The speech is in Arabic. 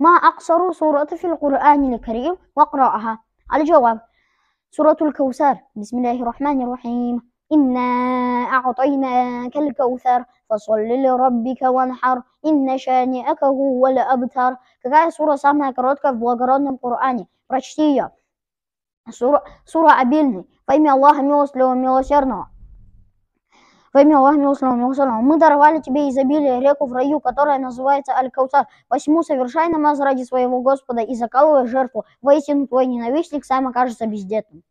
ما أقصر سورة في القرآن الكريم واقرأها الجواب سورة الكوثر بسم الله الرحمن الرحيم إنا أعطيناك الكوثر فصل لربك وانحر إن شانئك هو الأبتر какая سورة самая короткая в благородном Коране? Прочти ее. Сура, فإن обильный. Во имя Аллаха милосердного. во имя огня условного Мы даровали тебе изобилие, реку в раю, которая называется Аль-Каутар. Посему совершай намаз ради своего Господа и закалывай жертву. Воистину твой ненавистник сам окажется бездетным.